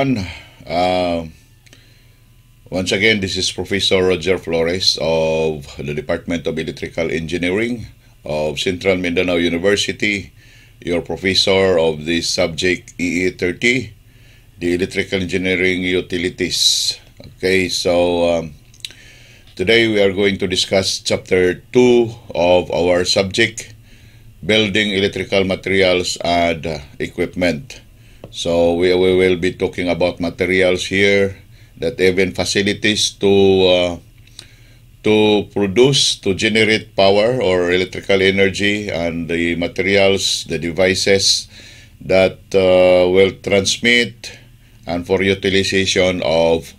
everyone. Uh, once again, this is Professor Roger Flores of the Department of Electrical Engineering of Central Mindanao University, your professor of the subject EE30, the Electrical Engineering Utilities. Okay, so um, today we are going to discuss Chapter 2 of our subject, Building Electrical Materials and Equipment. So we, we will be talking about materials here that even facilities to uh, to produce to generate power or electrical energy and the materials the devices that uh, will transmit and for utilization of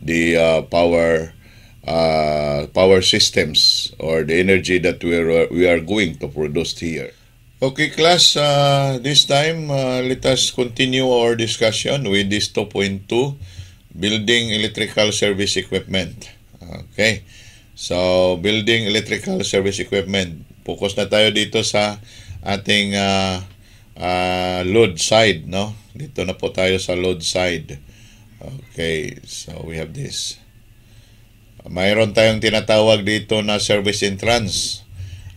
the uh, power uh, power systems or the energy that we are, we are going to produce here. Okay, class. Uh, this time, uh, let us continue our discussion with this 2.2, building electrical service equipment. Okay. So, building electrical service equipment. Focus na tayo dito sa ating uh, uh, load side, no? Dito na po tayo sa load side. Okay. So, we have this. Mayroon tayong tinatawag dito na service entrance.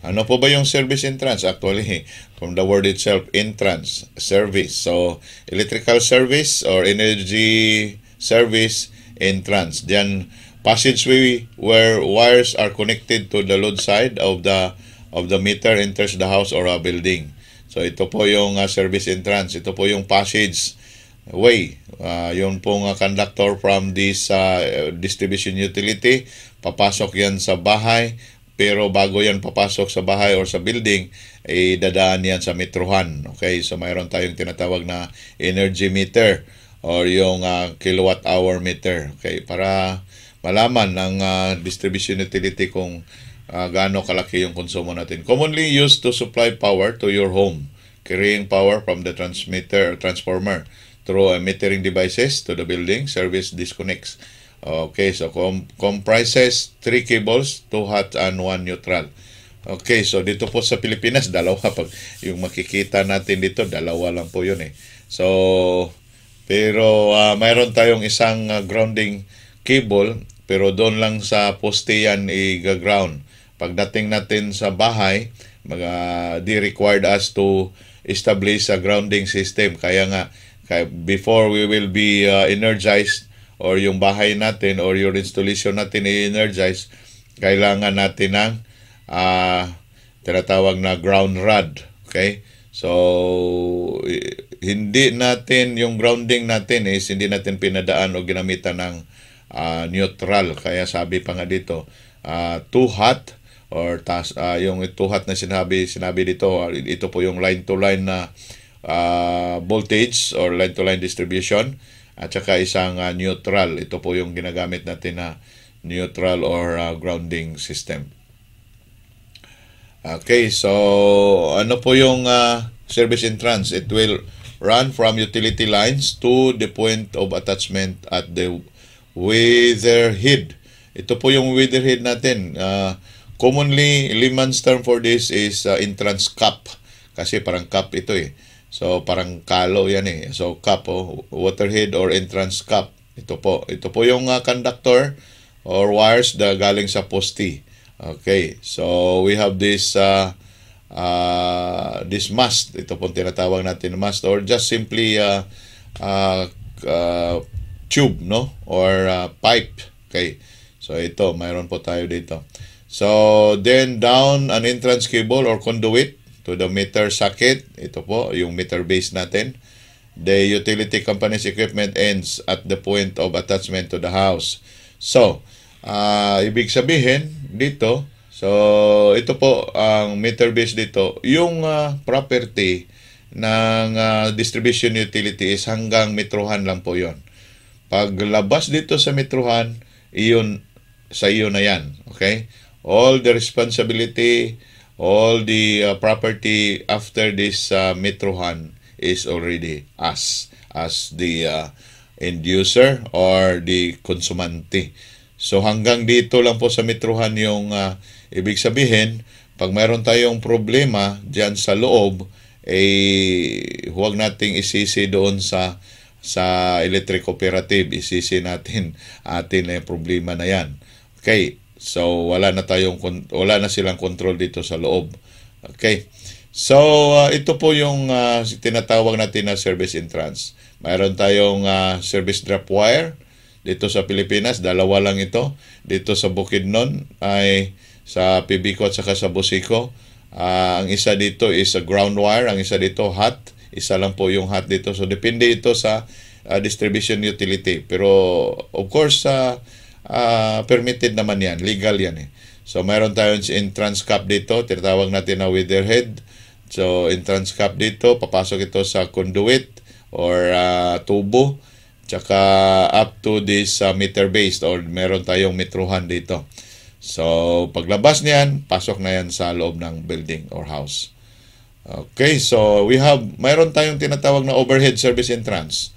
Ano po ba yung service entrance? Actually, from the word itself, entrance, service. So, electrical service or energy service entrance. Then, passageway where wires are connected to the load side of the of the meter enters the house or a building. So, ito po yung uh, service entrance. Ito po yung passage way. Uh, ah, yung pong uh, conductor from this uh, distribution utility, papasok yan sa bahay, pero bago yan papasok sa bahay or sa building, ay eh, dadaan yan sa metrohan. Okay, so mayroon tayong tinatawag na energy meter or yung uh, kilowatt hour meter. Okay, para malaman ng uh, distribution utility kung uh, gaano kalaki yung konsumo natin. Commonly used to supply power to your home, carrying power from the transmitter or transformer through a metering devices to the building, service disconnects. Okay, so com comprises three cables, two hot and one neutral. Okay, so dito po sa Pilipinas, dalawa pag yung makikita natin dito, dalawa lang po 'yun eh. So pero uh, mayroon tayong isang uh, grounding cable pero doon lang sa poste yan i-ground. Pagdating natin sa bahay, mga uh, they required us to establish a grounding system kaya nga kaya before we will be uh, energized or yung bahay natin or your installation natin i-energize, kailangan natin ng uh, tinatawag na ground rod. Okay? So, hindi natin, yung grounding natin is hindi natin pinadaan o ginamitan ng uh, neutral. Kaya sabi pa nga dito, uh, too hot or tas, uh, yung too hot na sinabi, sinabi dito, ito po yung line-to-line na uh, voltage or line to -line distribution at saka isang uh, neutral. Ito po yung ginagamit natin na neutral or uh, grounding system. Okay, so ano po yung uh, service entrance? It will run from utility lines to the point of attachment at the weatherhead. Ito po yung weatherhead natin. Uh, commonly, layman's term for this is uh, entrance cap. Kasi parang cap ito eh. So parang kalo yan eh. So cup oh, waterhead or entrance cup. Ito po. Ito po yung uh, conductor or wires na galing sa poste. Okay. So we have this uh, uh, this mast. Ito po tinatawag natin mast or just simply uh, uh, uh, tube no or uh, pipe. Okay. So ito, mayroon po tayo dito. So then down an entrance cable or conduit to the meter socket. Ito po, yung meter base natin. The utility company's equipment ends at the point of attachment to the house. So, uh, ibig sabihin dito, so ito po ang meter base dito. Yung uh, property ng uh, distribution utility is hanggang metrohan lang po yon. Paglabas dito sa metrohan, iyon sa iyo na yan. Okay? All the responsibility all the uh, property after this uh, Metrohan is already us as the uh, inducer or the konsumante. So hanggang dito lang po sa Metrohan yung uh, ibig sabihin, pag mayroon tayong problema diyan sa loob, eh huwag nating isisi doon sa sa electric cooperative, isisi natin atin na eh, problema na yan. Okay, So wala na tayong wala na silang control dito sa loob. Okay. So uh, ito po yung uh, tinatawag natin na service entrance. Mayroon tayong uh, service drop wire dito sa Pilipinas, dalawa lang ito. Dito sa Bukidnon ay sa Pibico at saka sa Bosico. Uh, ang isa dito is a ground wire, ang isa dito hot isa lang po yung hot dito. So, depende ito sa uh, distribution utility. Pero, of course, sa uh, uh, permitted naman yan. Legal yan eh. So, mayroon tayong entrance cap dito. Tinatawag natin na weatherhead. So, entrance cap dito. Papasok ito sa conduit or uh, tubo. Tsaka up to this uh, meter based or meron tayong metruhan dito. So, paglabas niyan, pasok na yan sa loob ng building or house. Okay, so we have, mayroon tayong tinatawag na overhead service entrance.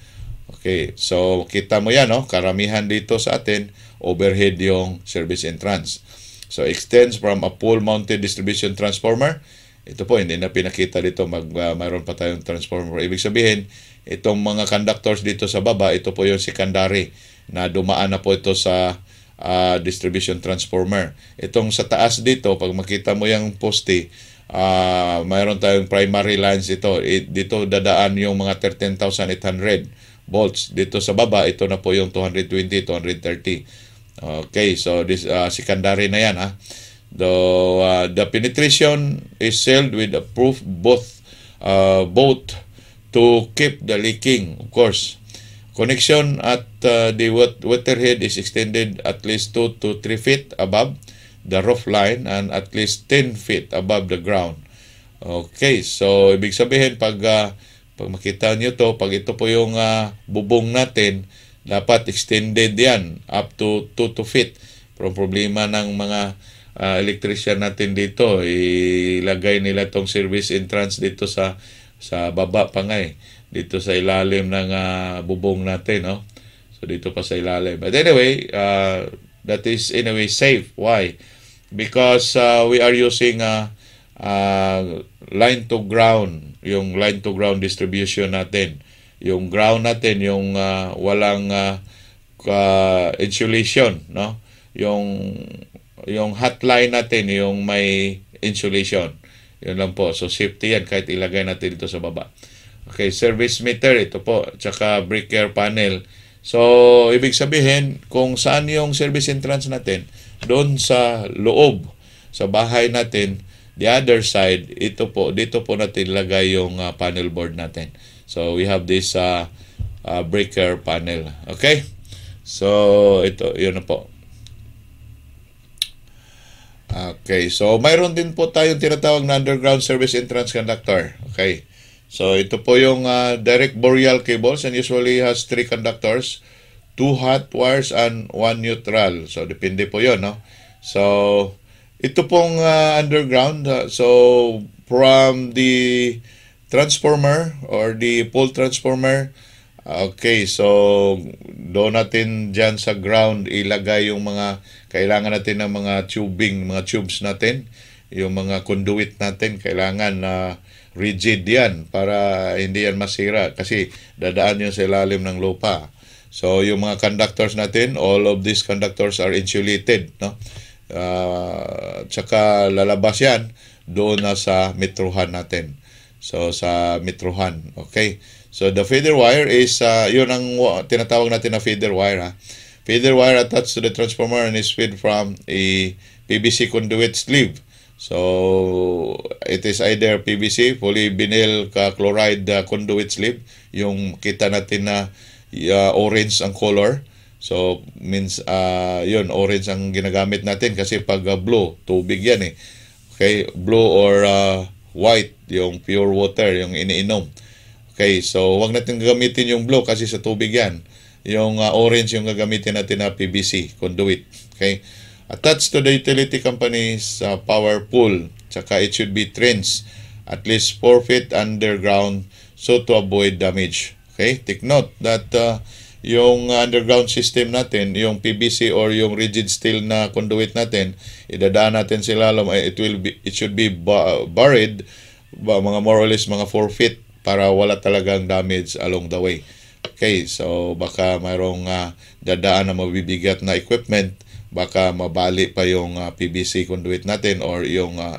Okay, so kita mo yan, no? Oh. karamihan dito sa atin, overhead yung service entrance. So, extends from a pole-mounted distribution transformer. Ito po, hindi na pinakita dito, mag, uh, mayroon pa tayong transformer. Ibig sabihin, itong mga conductors dito sa baba, ito po yung secondary na dumaan na po ito sa uh, distribution transformer. Itong sa taas dito, pag makita mo yung poste, uh, mayroon tayong primary lines ito. dito dadaan yung mga 13,800 volts. Dito sa baba, ito na po yung 220, 230. Okay, so this uh, secondary na yan ha. The, uh, the penetration is sealed with a proof both uh, both to keep the leaking, of course. Connection at uh, the wet waterhead is extended at least 2 to 3 feet above the roof line and at least 10 feet above the ground. Okay, so ibig sabihin pag uh, pag makita niyo to, pag ito po yung uh, bubong natin, dapat extended yan up to 2 to feet. Pero problema ng mga uh, electrician natin dito, ilagay nila tong service entrance dito sa sa baba pa nga eh. Dito sa ilalim ng uh, bubong natin, no? So dito pa sa ilalim. But anyway, uh, that is anyway safe. Why? Because uh, we are using uh, uh, line to ground, yung line to ground distribution natin yung ground natin yung uh, walang uh, uh, insulation no yung yung hotline natin yung may insulation yun lang po so safety yan kahit ilagay natin dito sa baba okay service meter ito po tsaka brake air panel so ibig sabihin kung saan yung service entrance natin doon sa loob sa bahay natin the other side ito po dito po natin ilagay yung uh, panel board natin So we have this uh, uh, breaker panel. Okay? So ito, yun na po. Okay, so mayroon din po tayong tinatawag na underground service entrance conductor. Okay. So ito po yung uh, direct boreal cables and usually has three conductors, two hot wires and one neutral. So depende po 'yon, no. So ito pong uh, underground uh, so from the transformer or the pole transformer. Okay, so doon natin dyan sa ground ilagay yung mga kailangan natin ng mga tubing, mga tubes natin, yung mga conduit natin kailangan na uh, rigid yan para hindi yan masira kasi dadaan yun sa ilalim ng lupa. So yung mga conductors natin, all of these conductors are insulated, no? Uh, tsaka lalabas yan doon na sa metrohan natin. So sa Metrohan, okay? So the feeder wire is uh, 'yun ang tinatawag natin na feeder wire ha. Feeder wire attached to the transformer and is fed from a PVC conduit sleeve. So it is either PVC, polyvinyl chloride uh, conduit sleeve, yung kita natin na uh, orange ang color. So means uh, 'yun orange ang ginagamit natin kasi pag uh, blue, tubig 'yan eh. Okay, blue or uh, white, yung pure water, yung iniinom. Okay, so wag natin gamitin yung blue kasi sa tubig yan. Yung uh, orange yung gagamitin natin na PVC, conduit. Okay? Attached to the utility company's uh, power pool. Tsaka it should be trench at least 4 feet underground so to avoid damage. Okay? Take note that uh, yung underground system natin, yung PVC or yung rigid steel na conduit natin, idadaan natin sila, ilalim, eh, it will be, it should be buried mga more or less mga 4 feet para wala talagang damage along the way. Okay, so baka mayroong uh, dadaan na mabibigat na equipment, baka mabali pa yung uh, ah, PVC conduit natin or yung uh,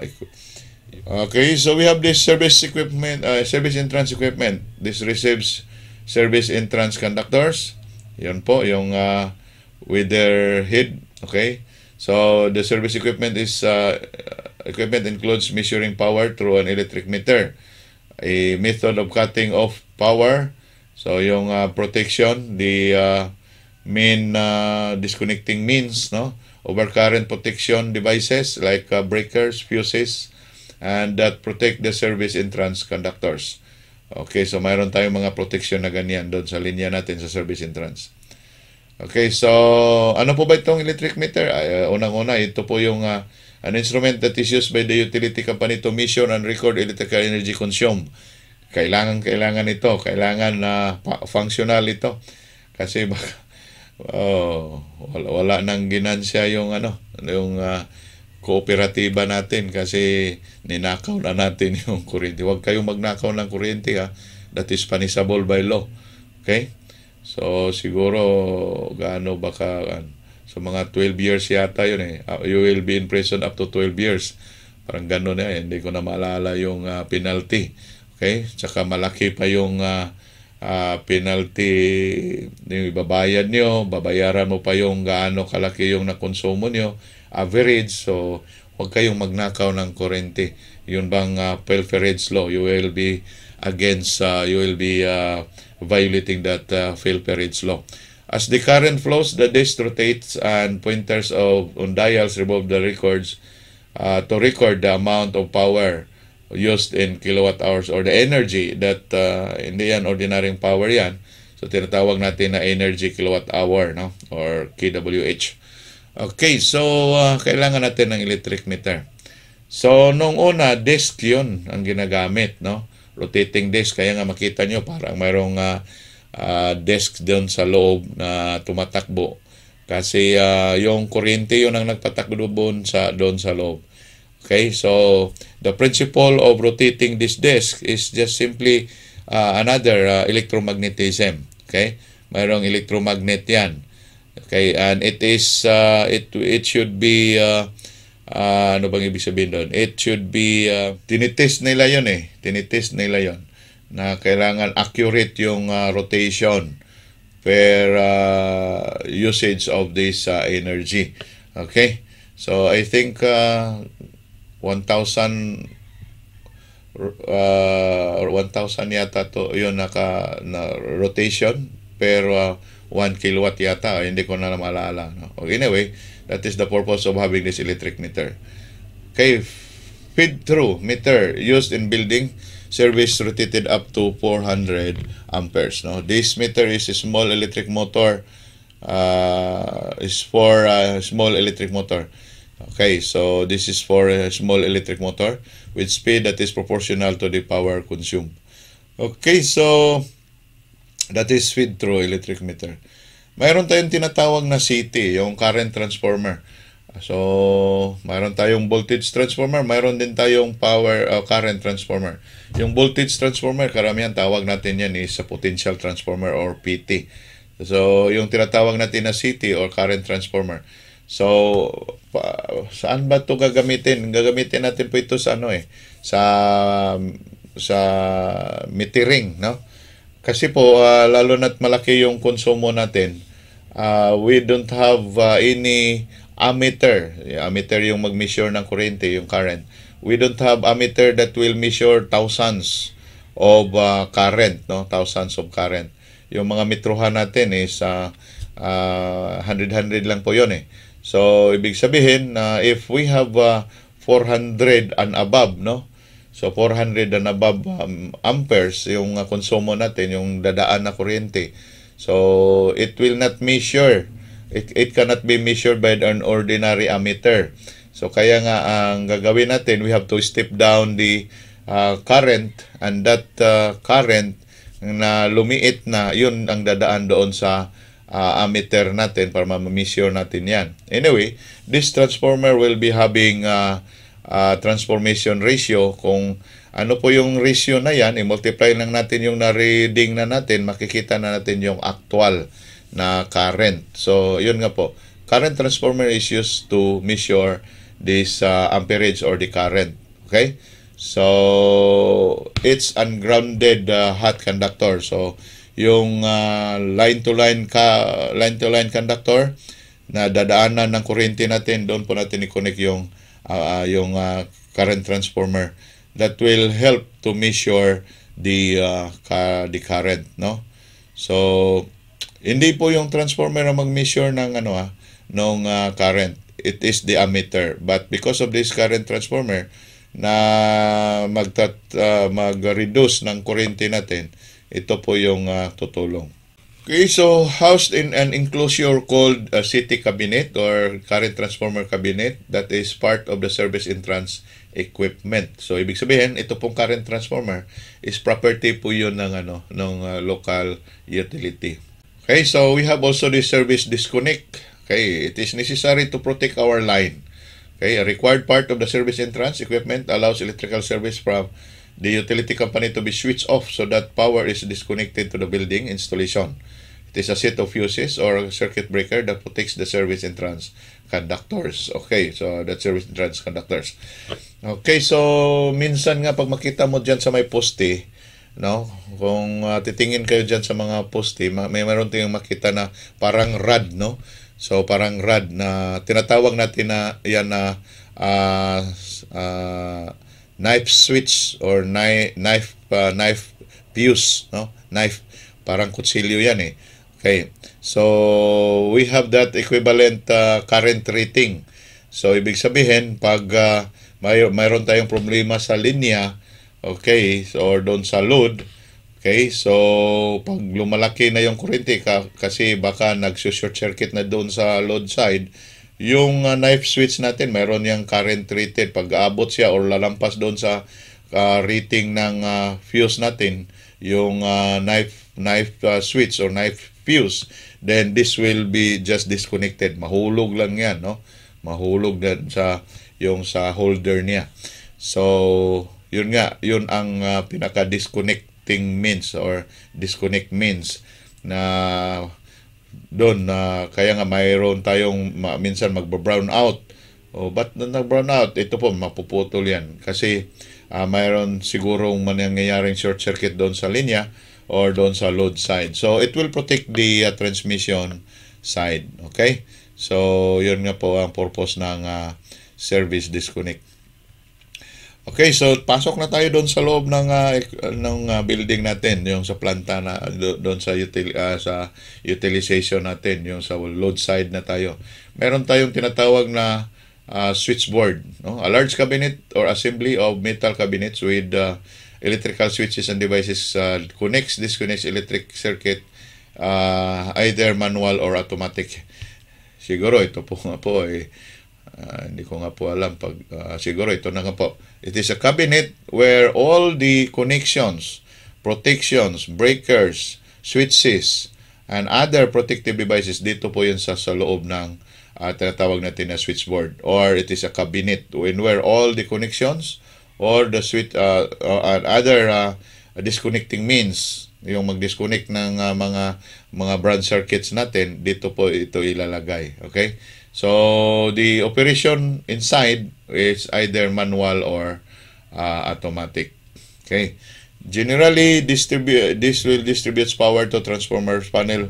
Okay, so we have this service equipment, uh, service entrance equipment. This receives service entrance conductors. Yun po, yung uh, with their head. Okay? So, the service equipment is, uh, equipment includes measuring power through an electric meter, a method of cutting off power. So, yung uh, protection, the uh, main uh, disconnecting means, no? Overcurrent protection devices like uh, breakers, fuses, and that protect the service entrance conductors. Okay, so mayroon tayong mga protection na ganyan doon sa linya natin sa service entrance. Okay, so ano po ba itong electric meter? Uh, Unang-una, ito po yung uh, an instrument that is used by the utility company to measure and record electrical energy consumed. Kailangan, kailangan ito. Kailangan na uh, functional ito. Kasi baka, oh, wala, wala nang ginansya yung ano, yung uh, kooperatiba natin kasi ninakaw na natin yung kuryente. Huwag kayong magnakaw ng kuryente ha. That is punishable by law. Okay? So siguro gaano baka an, sa mga 12 years yata yun eh. Ah, you will be in prison up to 12 years. Parang gano'n eh. Hindi ko na maalala yung uh, penalty. Okay? Tsaka malaki pa yung uh, uh, penalty yung ibabayad nyo, babayaran mo pa yung gaano kalaki yung nakonsumo nyo average. So, huwag kayong magnakaw ng kurente. Yun bang uh, ah, pilferage law? You will be against, uh, you will be uh, violating that uh, pilferage law. As the current flows, the disk rotates and pointers of on dials revolve the records uh, to record the amount of power used in kilowatt hours or the energy that uh, hindi yan ordinaryong power yan. So tinatawag natin na energy kilowatt hour no or kWh. Okay, so uh, kailangan natin ng electric meter. So nung una, disk yun ang ginagamit, no? Rotating disk. Kaya nga makita nyo, parang mayroong uh, uh, disk doon sa loob na tumatakbo. Kasi uh, yung kuryente yun ang nagpatakbo sa, doon sa loob. Okay, so the principle of rotating this disk is just simply uh, another uh, electromagnetism. Okay, mayroong electromagnet yan. Okay, and it is uh, it it should be uh, uh, ano bang ibig sabihin doon? It should be uh, tinitest nila 'yon eh. Tinitest nila 'yon na kailangan accurate yung uh, rotation per uh, usage of this uh, energy. Okay? So I think uh, 1000 uh, 1000 yata to 'yon naka na rotation pero uh, 1 kilowatt yata. Ah, hindi ko na maalala. No? Okay, oh, anyway, that is the purpose of having this electric meter. Okay, feed-through meter used in building service rotated up to 400 amperes. No? This meter is a small electric motor. Uh, is for a small electric motor. Okay, so this is for a small electric motor with speed that is proportional to the power consumed. Okay, so That is with true electric meter. Mayroon tayong tinatawag na CT, yung current transformer. So, mayroon tayong voltage transformer, mayroon din tayong power uh, current transformer. Yung voltage transformer, karamihan tawag natin yan is a potential transformer or PT. So, yung tinatawag natin na CT or current transformer. So, pa, saan ba to gagamitin? Gagamitin natin po ito sa ano eh, sa sa metering, no? Kasi po, uh, lalo na't malaki yung konsumo natin, uh, we don't have uh, any ammeter. Ammeter yung mag-measure ng kuryente, yung current. We don't have ammeter that will measure thousands of uh, current, no? Thousands of current. Yung mga metrohan natin is uh, uh, 100-100 lang po yon eh. So, ibig sabihin na uh, if we have uh, 400 and above, no? So 400 and above um, amperes yung uh, konsumo natin, yung dadaan na kuryente. So it will not measure. It, it cannot be measured by an ordinary ammeter. So kaya nga ang gagawin natin, we have to step down the uh, current and that uh, current na lumiit na, yun ang dadaan doon sa uh, ammeter natin para ma-measure natin yan. Anyway, this transformer will be having uh, uh, transformation ratio kung ano po yung ratio na yan, i-multiply lang natin yung na-reading na natin, makikita na natin yung actual na current. So, yun nga po. Current transformer is used to measure this uh, amperage or the current. Okay? So, it's ungrounded uh, hot conductor. So, yung line-to-line -line ka line to -line conductor na dadaanan ng kuryente natin, doon po natin i-connect yung Uh, uh, yung uh, current transformer that will help to measure the uh, the current no so hindi po yung transformer na mag-measure ng ano ah ng uh, current it is the ammeter but because of this current transformer na magtat uh, mag-reduce ng kuryente natin ito po yung uh, tutulong Okay, so housed in an enclosure called a city cabinet or current transformer cabinet that is part of the service entrance equipment. So ibig sabihin, ito pong current transformer is property po 'yon ng ano ng uh, local utility. Okay, so we have also the service disconnect. Okay, it is necessary to protect our line. Okay, a required part of the service entrance equipment allows electrical service from the utility company to be switched off so that power is disconnected to the building installation. It is a set of fuses or circuit breaker that protects the service entrance conductors. Okay, so that service entrance conductors. Okay, so minsan nga pag makita mo diyan sa may poste, no? Kung uh, titingin kayo diyan sa mga poste, may meron tayong makita na parang rad, no? So parang rad na tinatawag natin na yan na uh, uh, knife switch or knife knife uh, knife fuse, no? Knife parang kutsilyo yan eh. Okay. So, we have that equivalent uh, current rating. So, ibig sabihin, pag uh, may, mayroon tayong problema sa linya, okay, so, or doon sa load, okay, so, pag lumalaki na yung kurente, ka, kasi baka nag-short circuit na doon sa load side, yung uh, knife switch natin, mayroon yung current rated. Pag aabot siya or lalampas doon sa uh, rating ng uh, fuse natin, yung uh, knife knife uh, switch or knife fuse, then this will be just disconnected. Mahulog lang yan, no? Mahulog din sa yung sa holder niya. So, yun nga, yun ang uh, pinaka-disconnecting means or disconnect means na doon na uh, kaya nga mayroon tayong ma, minsan magba-brown out. O, oh, ba't nag-brown out? Ito po, mapuputol yan. Kasi uh, mayroon sigurong manangyayaring short circuit doon sa linya or doon sa load side. So, it will protect the uh, transmission side. Okay? So, yun nga po ang purpose ng uh, service disconnect. Okay, so pasok na tayo doon sa loob ng uh, uh ng uh, building natin, yung sa planta na doon sa util, uh, sa utilization natin, yung sa load side na tayo. Meron tayong tinatawag na uh, switchboard, no? A large cabinet or assembly of metal cabinets with uh, electrical switches and devices uh, connects, disconnects electric circuit uh, either manual or automatic. Siguro ito po nga po ay eh, uh, hindi ko nga po alam pag uh, siguro ito na nga po. It is a cabinet where all the connections, protections, breakers, switches, and other protective devices dito po yun sa, sa loob ng uh, tinatawag natin na switchboard or it is a cabinet in where all the connections or the sweet uh, or other uh, disconnecting means yung mag-disconnect ng uh, mga mga branch circuits natin dito po ito ilalagay okay so the operation inside is either manual or uh, automatic okay generally distribute this will distributes power to transformers panel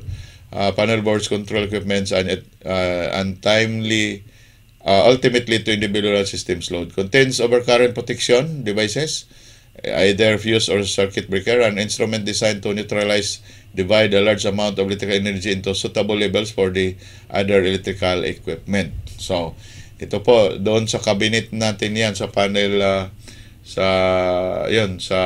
uh, panel boards control equipments and uh, and timely uh, ultimately to individual systems load. Contains overcurrent protection devices, eh, either fuse or circuit breaker, an instrument designed to neutralize, divide a large amount of electrical energy into suitable levels for the other electrical equipment. So, ito po, doon sa cabinet natin yan, sa panel, uh, sa, yun, sa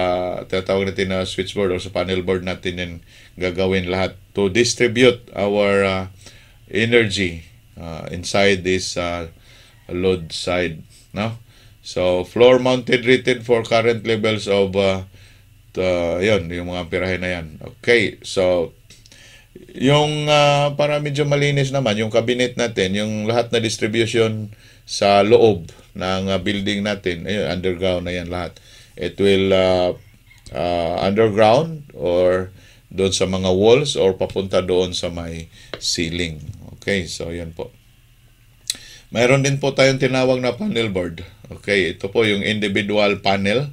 tinatawag natin na uh, switchboard or sa panel board natin yan gagawin lahat to distribute our uh, energy uh, inside this uh, load side. No? So, floor mounted rated for current levels of uh, uh, yun, yung mga pirahe na yan. Okay, so, yung uh, para medyo malinis naman, yung cabinet natin, yung lahat na distribution sa loob ng uh, building natin, ayun, underground na yan lahat. It will uh, uh, underground or doon sa mga walls or papunta doon sa may ceiling. Okay, so yan po. Mayroon din po tayong tinawag na panel board. Okay, ito po yung individual panel.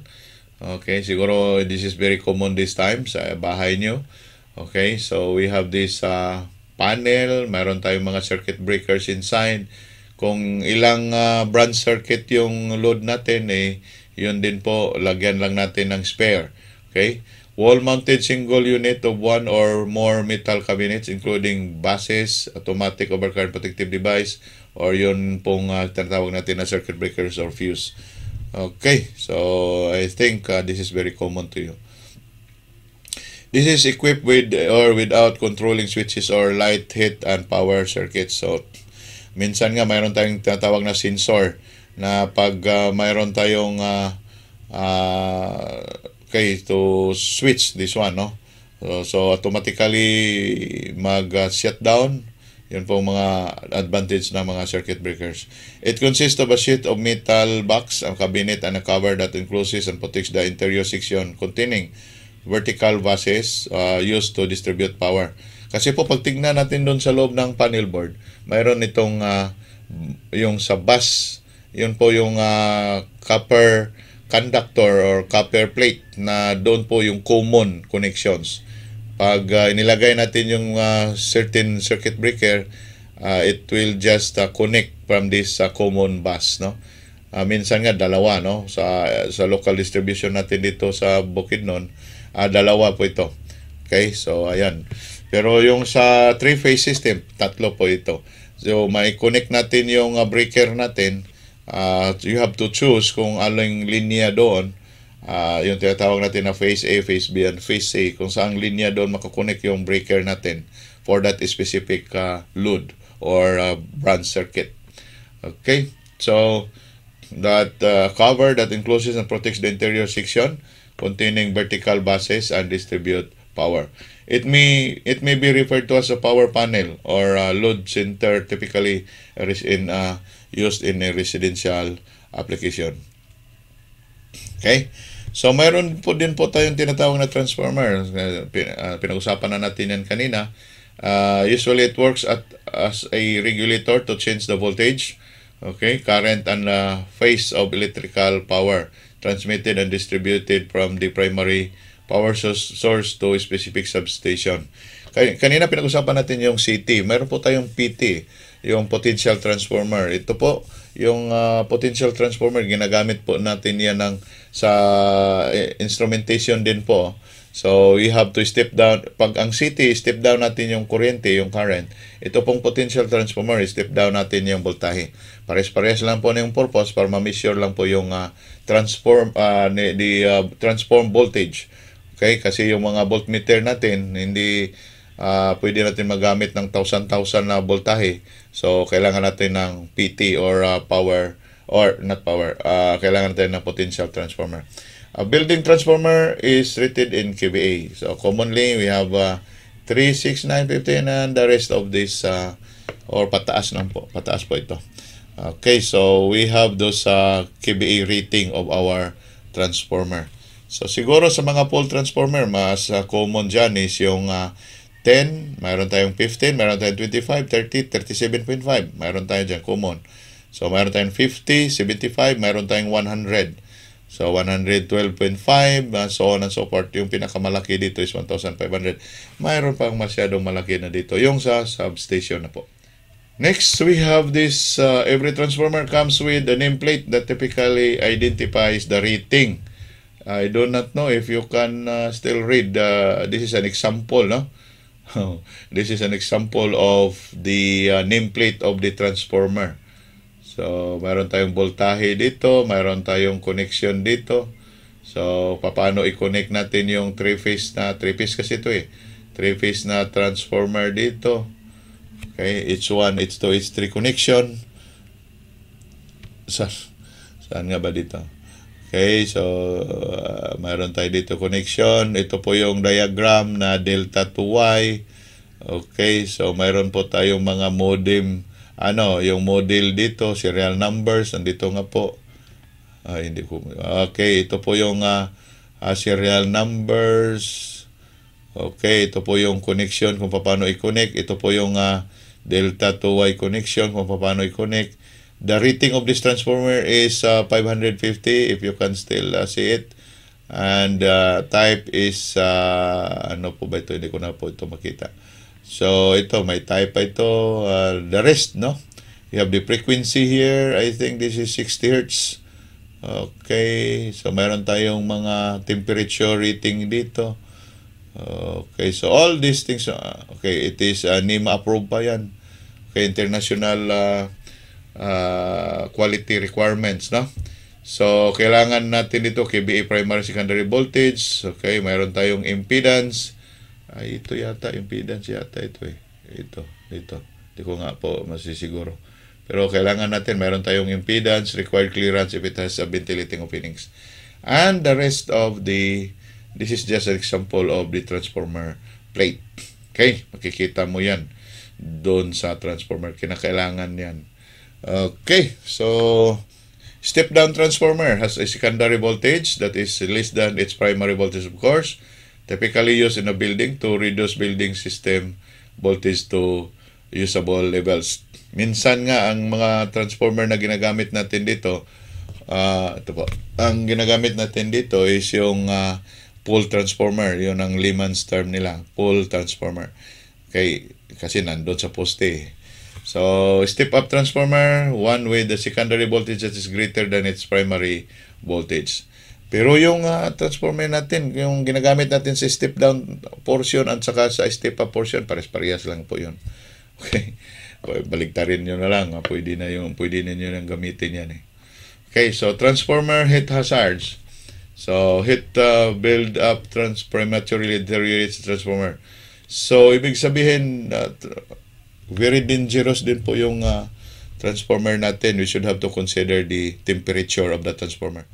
Okay, siguro this is very common this time sa bahay nyo. Okay, so we have this uh, panel, mayroon tayong mga circuit breakers inside. Kung ilang uh, branch circuit yung load natin, eh, yun din po, lagyan lang natin ng spare. Okay, wall-mounted single unit of one or more metal cabinets including buses, automatic overcurrent protective device, or yun pong uh, tinatawag natin na circuit breakers or fuse. Okay, so I think uh, this is very common to you. This is equipped with or without controlling switches or light, heat, and power circuits. So, minsan nga mayroon tayong tinatawag na sensor na pag uh, mayroon tayong uh, uh, okay, to switch this one, no? So, so automatically mag-shutdown, uh, yun po mga advantage ng mga circuit breakers. It consists of a sheet of metal box, a cabinet, and a cover that encloses and protects the interior section containing vertical vases uh, used to distribute power. Kasi po pag tignan natin doon sa loob ng panel board, mayroon itong uh, yung sa bus, yun po yung uh, copper conductor or copper plate na doon po yung common connections pag uh, inilagay natin yung uh, certain circuit breaker, uh, it will just uh, connect from this uh, common bus, no? Uh, minsan nga dalawa, no? Sa sa local distribution natin dito sa Bukidnon, uh, dalawa po ito. Okay? So ayan. Pero yung sa three-phase system, tatlo po ito. So may connect natin yung uh, breaker natin. Uh, you have to choose kung aling linya doon uh, ah, yung tinatawag natin na phase A, phase B, and phase C, kung saang linya doon makakonek yung breaker natin for that specific uh, load or uh, branch circuit. Okay, so that uh, cover that encloses and protects the interior section containing vertical buses and distribute power. It may it may be referred to as a power panel or a load center typically in uh, used in a residential application. Okay? So mayroon po din po tayong tinatawag na transformer. Uh, pinag-usapan na natin yan kanina. Uh, usually it works at as a regulator to change the voltage, okay, current and uh, phase of electrical power transmitted and distributed from the primary power source to a specific substation. Kanina pinag-usapan natin yung CT. Meron po tayong PT yung potential transformer. Ito po, yung uh, potential transformer, ginagamit po natin yan ng, sa eh, instrumentation din po. So, we have to step down. Pag ang city, step down natin yung kuryente, yung current. Ito pong potential transformer, step down natin yung voltahe. Pares-pares lang po na yung purpose para ma-measure lang po yung uh, transform, uh, the uh, transform voltage. Okay? Kasi yung mga voltmeter natin, hindi uh, pwede natin magamit ng 1,000-1,000 na voltahe. So, kailangan natin ng PT or uh, power, or not power, uh, kailangan natin ng potential transformer. A building transformer is rated in kVA. So, commonly, we have uh, 3, and the rest of this, uh, or pataas na po, pataas po ito. Okay, so we have those uh, kVA rating of our transformer. So, siguro sa mga pole transformer, mas uh, common dyan is yung uh, 10, mayroon tayong 15, mayroon tayong 25, 30, 37.5. Mayroon tayong dyan, common. So, mayroon tayong 50, 75, mayroon tayong 100. So, 112.5, uh, so on and so forth. Yung pinakamalaki dito is 1,500. Mayroon pang masyadong malaki na dito. Yung sa substation na po. Next, we have this, uh, every transformer comes with a nameplate that typically identifies the rating. I do not know if you can uh, still read. Uh, this is an example, no? Oh, this is an example of the uh, nameplate of the transformer. So, mayroon tayong voltahe dito, mayroon tayong connection dito. So, paano i-connect natin yung three phase na, 3-phase kasi ito eh, three phase na transformer dito. Okay, it's 1 it's 2 it's 3 connection. Sa, saan nga ba dito? Okay, so uh, mayroon tayo dito connection. Ito po yung diagram na delta 2 y. Okay, so mayroon po tayong mga modem. Ano, yung model dito, serial numbers, nandito nga po. Ah, hindi ko. Okay, ito po yung uh, uh, serial numbers. Okay, ito po yung connection kung paano i-connect. Ito po yung uh, delta 2 y connection kung paano i-connect. The rating of this transformer is uh, 550 if you can still uh, see it. And uh, type is, uh, ano po ba ito? Hindi ko na po ito makita. So, ito, may type pa ito. Uh, the rest, no? You have the frequency here. I think this is 60 hertz. Okay. So, meron tayong mga temperature rating dito. Okay. So, all these things. Uh, okay. It is uh, NEMA approved pa yan. Okay. International uh, uh, quality requirements, no? So, kailangan natin dito KVA primary secondary voltage. Okay, mayroon tayong impedance. Ay, ito yata, impedance yata ito eh. Ito, ito. Hindi ko nga po masisiguro. Pero kailangan natin, mayroon tayong impedance, required clearance if it has a ventilating openings. And the rest of the, this is just an example of the transformer plate. Okay, makikita mo yan doon sa transformer. Kinakailangan yan Okay, so step-down transformer has a secondary voltage that is less than its primary voltage, of course, typically used in a building to reduce building system voltage to usable levels. Minsan nga, ang mga transformer na ginagamit natin dito, uh, ito po, ang ginagamit natin dito is yung uh, ah, pole transformer. Yun ang layman's term nila, pole transformer. Okay, kasi nandun sa poste eh. So, step-up transformer, one with the secondary voltage that is greater than its primary voltage. Pero yung uh, transformer natin, yung ginagamit natin sa step-down portion at saka sa step-up portion, pares-parehas lang po yun. Okay. Baligtarin nyo na lang. Ah. Pwede na yung, pwede na nyo nang gamitin yan eh. Okay, so transformer heat hazards. So, heat uh, build up trans prematurely deteriorates the transformer. So, ibig sabihin, uh, very dangerous din po yung uh, transformer natin. We should have to consider the temperature of the transformer.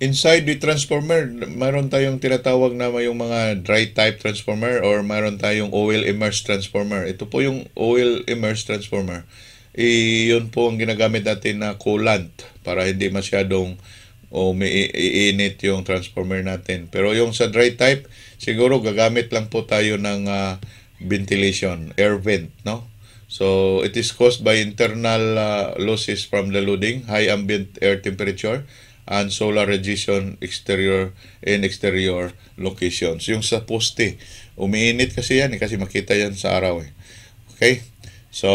Inside the transformer, mayroon tayong tinatawag na yung mga dry type transformer or mayroon tayong oil immersed transformer. Ito po yung oil immersed transformer. Iyon e, po ang ginagamit natin na coolant para hindi masyadong umiinit yung transformer natin. Pero yung sa dry type, siguro gagamit lang po tayo ng uh, ventilation, air vent, no? So it is caused by internal uh, losses from the loading, high ambient air temperature, and solar radiation exterior and exterior locations. Yung sa poste, umiinit kasi yan eh, kasi makita yan sa araw eh. Okay? So,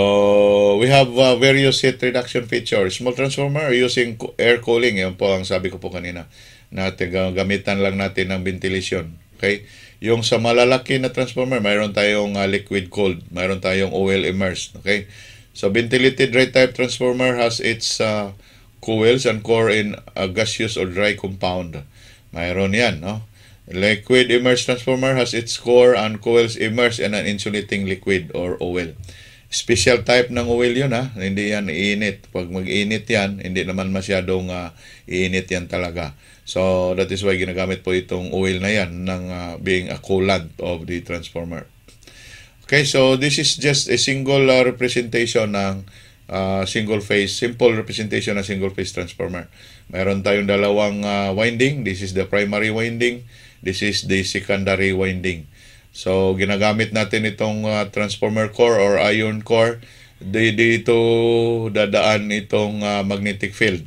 we have uh, various heat reduction features. Small transformer using air cooling. Yan po ang sabi ko po kanina. Na gamitan lang natin ng ventilation. Okay? Yung sa malalaki na transformer, mayroon tayong uh, liquid cooled, mayroon tayong oil immersed, okay? So ventilated dry type transformer has its uh, coils and core in a gaseous or dry compound. Mayroon 'yan, no? Liquid immersed transformer has its core and coils immersed in an insulating liquid or oil. Special type ng oil yun ha. Ah. Hindi yan iinit. Pag mag-init yan, hindi naman masyadong uh, iinit yan talaga. So that is why ginagamit po itong oil na yan ng uh, being a coolant of the transformer. Okay, so this is just a single uh, representation ng uh, single phase, simple representation ng single phase transformer. Meron tayong dalawang uh, winding. This is the primary winding. This is the secondary winding. So ginagamit natin itong uh, transformer core or iron core dito dadaan itong uh, magnetic field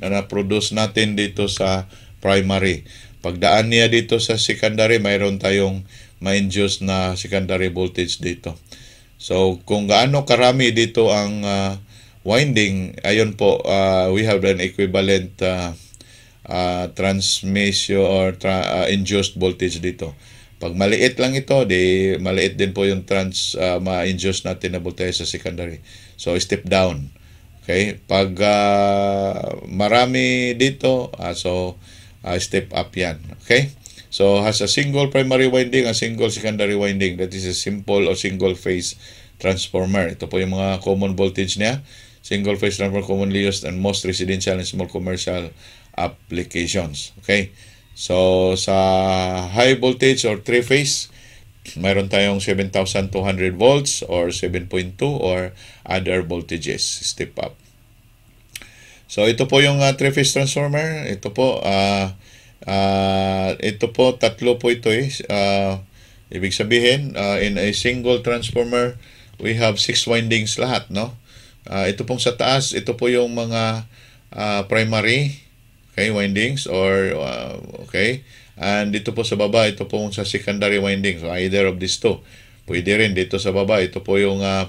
na na-produce natin dito sa primary. Pagdaan niya dito sa secondary, mayroon tayong ma-induce na secondary voltage dito. So, kung gaano karami dito ang uh, winding, ayun po, uh, we have an equivalent uh, uh, transmission or tra- uh, induced voltage dito. Pag maliit lang ito, di maliit din po yung trans uh, ma-induce natin na voltage sa secondary. So, step down. Okay? Pag uh, marami dito, uh, so uh, step up yan. Okay? So, has a single primary winding, a single secondary winding. That is a simple or single phase transformer. Ito po yung mga common voltage niya. Single phase transformer commonly used in most residential and small commercial applications. Okay? So, sa high voltage or three-phase, mayroon tayong 7,200 volts or 7.2 or other voltages, step up. So ito po yung uh, three-phase transformer. Ito po, uh, uh, ito po, tatlo po ito eh. Uh, ibig sabihin, uh, in a single transformer, we have six windings lahat, no? Uh, ito pong sa taas, ito po yung mga uh, primary okay, windings or uh, okay And dito po sa baba, ito po sa secondary winding. So either of these two. Pwede rin dito sa baba. Ito po yung uh,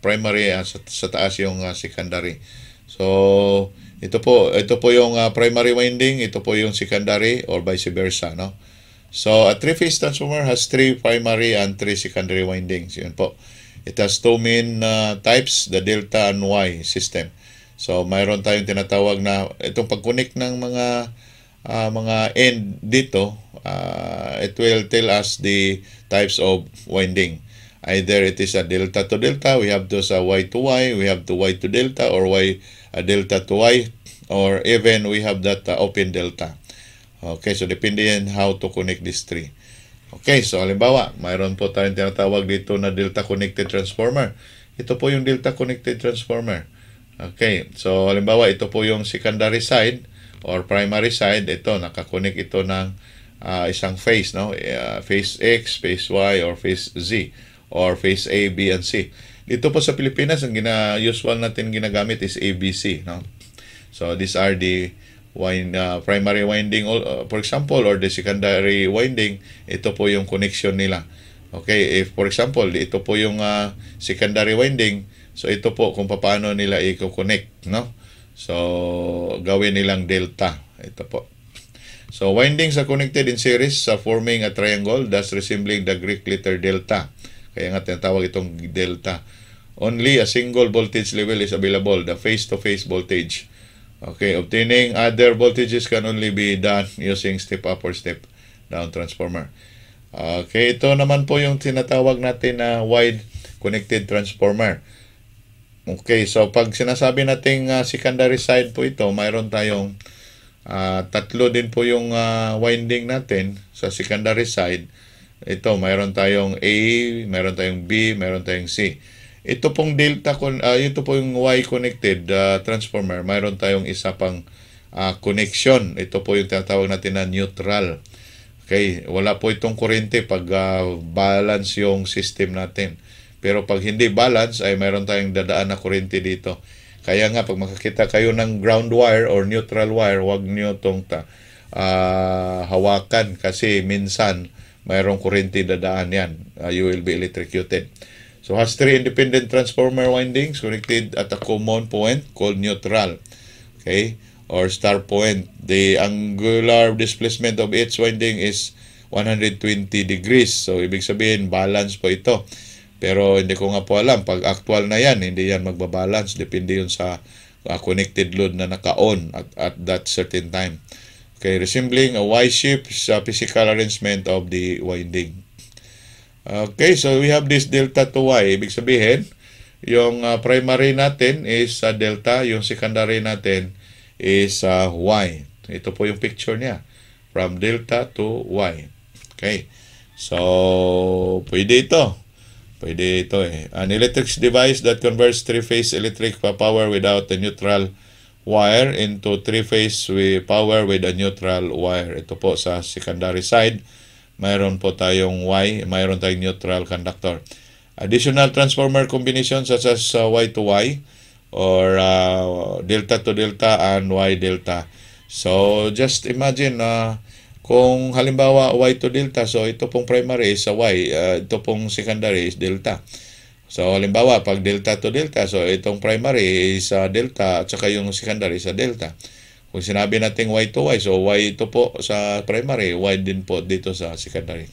primary, uh, sa, sa taas yung uh, secondary. So ito po, ito po yung uh, primary winding, ito po yung secondary or vice versa, no? So a three-phase transformer has three primary and three secondary windings. Yun po. It has two main uh, types, the delta and Y system. So, mayroon tayong tinatawag na itong pag-connect ng mga uh, mga end dito, uh, it will tell us the types of winding. Either it is a delta to delta, we have those uh, Y to Y, we have the Y to delta or Y uh, delta to Y, or even we have that uh, open delta. Okay, so depending how to connect these three. Okay, so halimbawa, mayroon po tayong tinatawag dito na delta connected transformer. Ito po yung delta connected transformer. Okay, so halimbawa, ito po yung secondary side or primary side, ito, nakakonek ito ng uh, isang face, no? Uh, ah, face X, face Y, or face Z, or face A, B, and C. Dito po sa Pilipinas, ang gina, usual natin ginagamit is ABC, no? So, these are the wind, uh, primary winding, for example, or the secondary winding, ito po yung connection nila. Okay, if for example, ito po yung uh, secondary winding, so ito po kung paano nila i-connect, no? So, gawin nilang delta. Ito po. So, windings are connected in series sa uh, forming a triangle thus resembling the Greek letter delta. Kaya nga tinatawag itong delta. Only a single voltage level is available, the face-to-face voltage. Okay, obtaining other voltages can only be done using step-up or step-down transformer. Okay, ito naman po yung tinatawag natin na wide connected transformer. Okay, so pag sinasabi nating uh, secondary side po ito, mayroon tayong uh, tatlo din po yung uh, winding natin sa secondary side. Ito, mayroon tayong A, mayroon tayong B, mayroon tayong C. Ito pong delta, uh, ito po yung Y-connected uh, transformer, mayroon tayong isa pang uh, connection. Ito po yung tinatawag natin na neutral. Okay, wala po itong kuryente pag uh, balance yung system natin. Pero pag hindi balance, ay mayroon tayong dadaan na kuryente dito. Kaya nga, pag makakita kayo ng ground wire or neutral wire, huwag nyo itong ta, uh, hawakan kasi minsan mayroong kuryente dadaan yan. Uh, you will be electrocuted. So has three independent transformer windings connected at a common point called neutral. Okay? Or star point. The angular displacement of each winding is 120 degrees. So, ibig sabihin, balance po ito. Pero hindi ko nga po alam, pag actual na yan, hindi yan magbabalance. Depende yun sa uh, connected load na naka-on at, at that certain time. Okay, resembling a Y-shape sa physical arrangement of the winding. Okay, so we have this delta to Y. Ibig sabihin, yung uh, primary natin is uh, delta, yung secondary natin is uh, Y. Ito po yung picture niya. From delta to Y. Okay. So, pwede ito. Pwede ito eh. An electric device that converts three-phase electric power without a neutral wire into three-phase power with a neutral wire. Ito po sa secondary side, mayroon po tayong Y, mayroon tayong neutral conductor. Additional transformer combination such as uh, Y to Y or uh, delta to delta and Y delta. So just imagine uh, kung halimbawa y to delta, so ito pong primary is sa y, uh, ito pong secondary is delta. So halimbawa, pag delta to delta, so itong primary is sa uh, delta at saka yung secondary sa delta. Kung sinabi natin y to y, so y ito po sa primary, y din po dito sa secondary.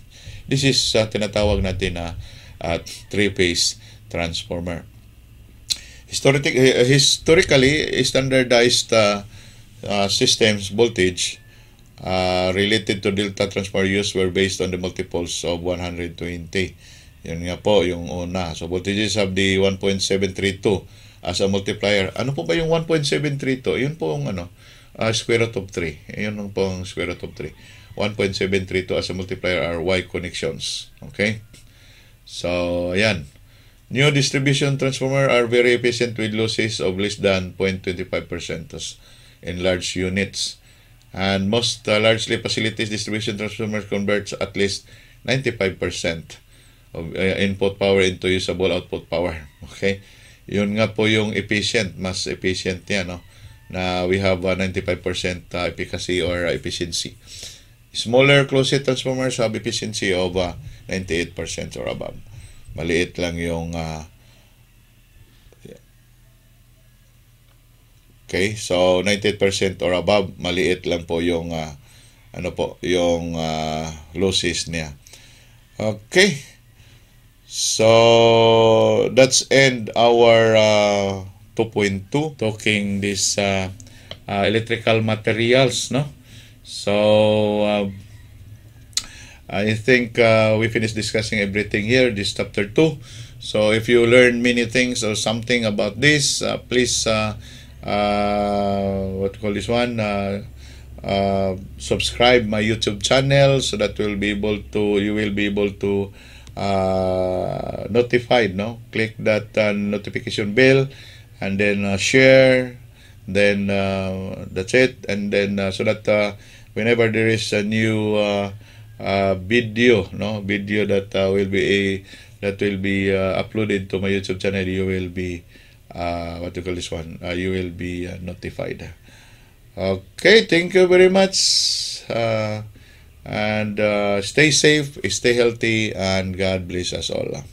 This is uh, tinatawag natin na uh, uh, three-phase transformer. Historic, uh, historically, standardized uh, uh, systems voltage uh, related to delta transfer use were based on the multiples of 120. Yan nga po yung una. So voltages of the 1.732 as a multiplier. Ano po ba yung 1.732? Yun po ang ano, uh, square root of 3. Yun ang po ang square root of 3. 1.732 as a multiplier are Y connections. Okay? So, ayan. New distribution transformer are very efficient with losses of less than 0.25% in large units. And most uh, largely facilities distribution transformers converts at least 95% of uh, input power into usable output power. Okay? Yun nga po yung efficient, mas efficient yan, no? na we have uh, 95% uh, efficacy or efficiency. Smaller closed transformers have efficiency of uh, 98% or above. Maliit lang yung uh, Okay? So 98% or above, maliit lang po yung uh, ano po, yung uh, losses niya. Okay. So that's end our uh, ah, 2.2 talking this uh, uh, electrical materials, no? So uh, I think uh, we finished discussing everything here this chapter 2. So if you learn many things or something about this, uh, please uh, uh, what call this one uh, uh, subscribe my YouTube channel so that will be able to you will be able to uh, notified no click that uh, notification bell and then uh, share then uh, that's it and then uh, so that uh, whenever there is a new uh, uh, video no video that uh, will be a, that will be uh, uploaded to my youtube channel you will be uh, what do you call this one, uh, you will be uh, notified. Okay, thank you very much. Uh, and uh, stay safe, stay healthy, and God bless us all.